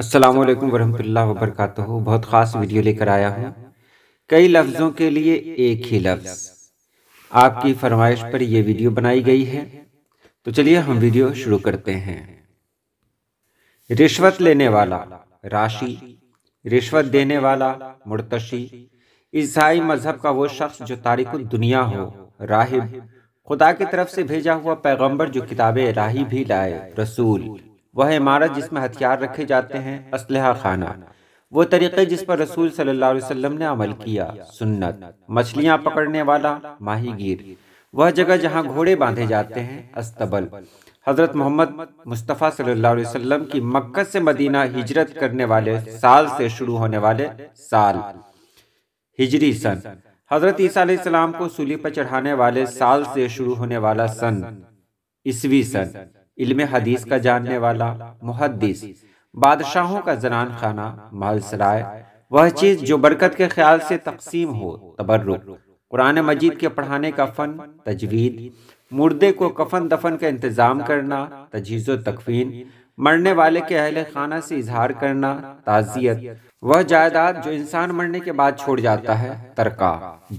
अस्सलाम वालेकुम वरहमतुल्लाह बहुत ख़ास वीडियो लेकर आया हूँ कई लफ्ज़ों के लिए एक ही लफ्ज़ आपकी फरमाइश पर यह वीडियो बनाई गई है तो चलिए हम वीडियो शुरू करते हैं रिश्वत लेने वाला राशि रिश्वत देने वाला मुर्तशी ईसाई मजहब का वो शख्स जो तारीख दुनिया हो राहिब खुदा की तरफ से भेजा हुआ पैगंबर जो किताबे राही भी लाए रसूल वह इमारत जिसमें हथियार रखे जाते हैं असलहा खाना वो तरीक़े जिस पर रसूल सल्लल्लाहु अलैहि वसल्लम ने अमल किया सुन्नत मछलियाँ पकड़ने वाला माहीगीर वह जगह जहाँ घोड़े बांधे जाते हैं अस्तबल हज़रत मोहम्मद मुस्तफ़ा सल्लल्लाहु अलैहि वसल्लम की मक्का से मदीना हिजरत करने वाले साल से शुरू होने वाले साल हिजरी सन हज़रत ईसा को सूली पर चढ़ाने वाले साल से शुरू होने वाला सन ईस्वी सन इल्म हदीस का जानने वाला मुहदस बादशाहों का जनान खाना माल सराय वह चीज़ जो बरकत के ख्याल से तकसीम हो तबर्रुक कुरान मजीद के पढ़ाने का फ़न तजवीद मुर्दे को कफन दफन का इंतज़ाम करना तजीज़ तकफीन मरने वाले के अहल खाना से इजहार करना ताज़ियत वह जायदाद जो इंसान मरने के बाद छोड़ जाता है तरका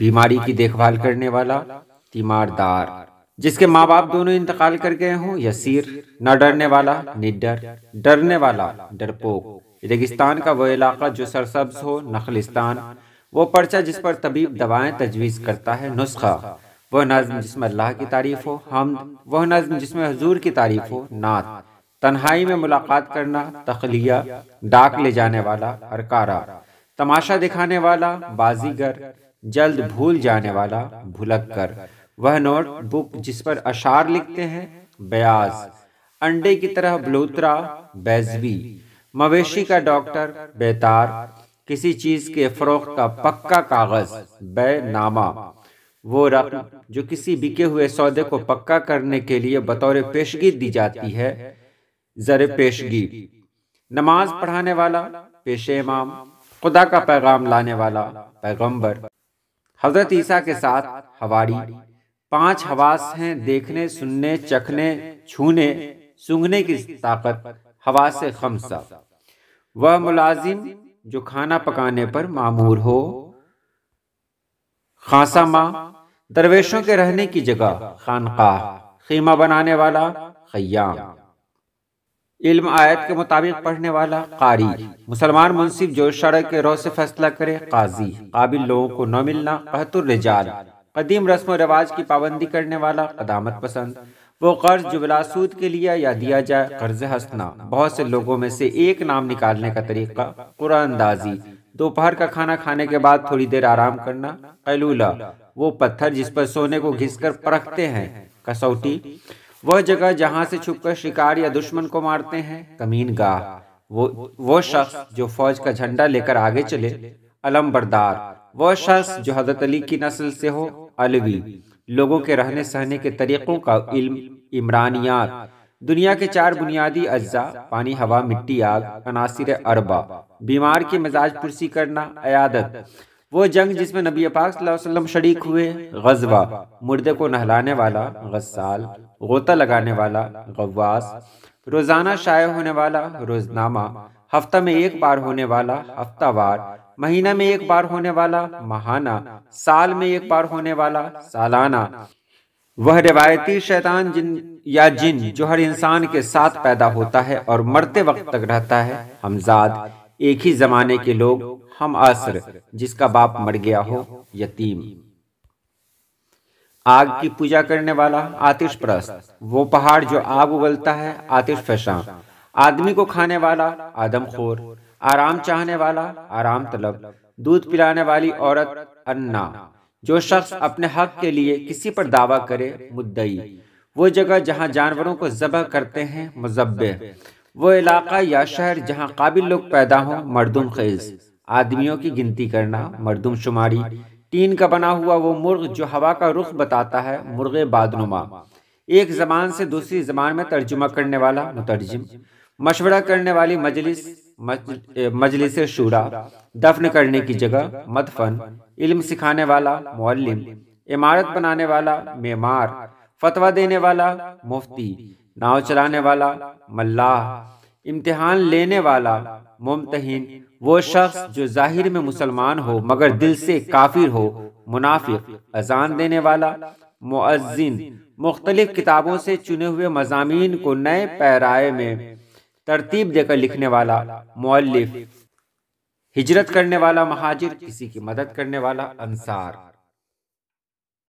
बीमारी की देखभाल करने वाला तीमारदार जिसके माँ बाप दोनों इंतकाल कर गए हों यसीर न डरने वाला निडर डरने वाला डरपोक रेगिस्तान का वो इलाका जो सरसब्ज हो नखलिस्तान वो पर्चा जिस पर तबीब दवाएं तजवीज़ करता है नुस्खा वह नज्म जिसमें अल्लाह की तारीफ हो हम वह नज्म जिसमें हजूर की तारीफ हो नात तन्हाई में मुलाकात करना तखलिया डाक ले जाने वाला अरकारा तमाशा दिखाने वाला बाजीगर जल्द भूल जाने वाला भुलक कर वह नोट बुक जिस पर अशार लिखते हैं ब्याज अंडे की तरह बलूतरा बैजवी मवेशी का डॉक्टर बेतार किसी चीज के फरोख का पक्का कागज बैनामा वो रकम जो किसी बिके हुए सौदे को पक्का करने के लिए बतौर पेशगी दी जाती है जर पेशगी नमाज पढ़ाने वाला पेशे इमाम खुदा का पैगाम लाने वाला पैगंबर हजरत ईसा के साथ हवारी पांच हवास हैं देखने सुनने चखने छूने सूंघने की ताकत हवास खमसा वह मुलाजिम जो खाना पकाने पर मामूर हो खासा माँ दरवेशों के रहने की जगह खानका खीमा बनाने वाला खयाम इल्म आयत के मुताबिक पढ़ने वाला कारी मुसलमान मुंसिफ जो शर के रोह से फैसला करे काजी काबिल लोगों को न मिलना कहतुर रिजाल कदीम रस्म रवाज की पाबंदी करने वाला कदामत पसंद वो कर्ज जो के लिए या दिया जाए कर्ज हंसना बहुत से लोगों में से एक नाम निकालने का तरीका कुरानंदाजी दोपहर का खाना खाने के बाद थोड़ी देर आराम करना कैलूला वो पत्थर जिस पर सोने को घिसकर परखते हैं कसौटी वह जगह जहाँ से छुपकर शिकार या दुश्मन को मारते हैं कमीन गाह वो वो शख्स जो फौज का झंडा लेकर आगे चले अलम बरदार वह शख्स जो हजरत अली की नस्ल से हो अलवी लोगों के रहने सहने के तरीक़ों का इल्म इमरानियात दुनिया के चार बुनियादी अज्जा पानी हवा मिट्टी आग अनासिर अरबा बीमार की मिजाज पुरसी करना अयादत वो जंग जिसमें नबी पाक वसल्लम शरीक हुए गजवा मुर्दे को नहलाने वाला गसाल गोता लगाने वाला गवास रोजाना शाये होने वाला रोजनामा हफ्ता में एक बार होने वाला हफ्तावार महीना में एक बार होने वाला महाना साल में एक बार होने वाला सालाना वह रिवायती शैतान जिन या जिन जो हर इंसान के साथ पैदा होता है और मरते वक्त तक रहता है हमजाद एक ही जमाने के लोग हम आसर जिसका बाप मर गया हो यतीम आग की पूजा करने वाला आतिश प्रस्त वो पहाड़ जो आग उगलता है आतिश फैशा आदमी को खाने वाला आदमखोर आराम चाहने वाला आराम तलब दूध पिलाने वाली औरत अन्ना जो शख्स अपने हक के लिए किसी पर दावा करे मुद्दई वो जगह जहाँ जानवरों को जबह करते हैं मुजब्बे वो इलाका या शहर जहाँ काबिल लोग पैदा हों मरदम खेज आदमियों की गिनती करना मरदम शुमारी टीन का बना हुआ वो मुर्ग जो हवा का रुख बताता है मुर्गे बादनुमा एक जबान से दूसरी जबान में तर्जुमा करने वाला मुतरजम मशवरा करने वाली मजलिस मजलिस शूरा दफन करने की जगह मदफन इल्म सिखाने वाला मोलिम इमारत बनाने वाला मेमार फतवा देने वाला मुफ्ती नाव चलाने वाला मल्लाह इम्तिहान लेने वाला मुमतहिन वो शख्स जो जाहिर में मुसलमान हो मगर दिल से काफिर हो मुनाफिक अजान देने वाला मुआजिन मुख्तलिफ किताबों से चुने हुए मजामी को नए पैराए में तरतीब देकर लिखने वाला मौलिफ हिजरत करने वाला महाजिर किसी की मदद करने वाला अंसार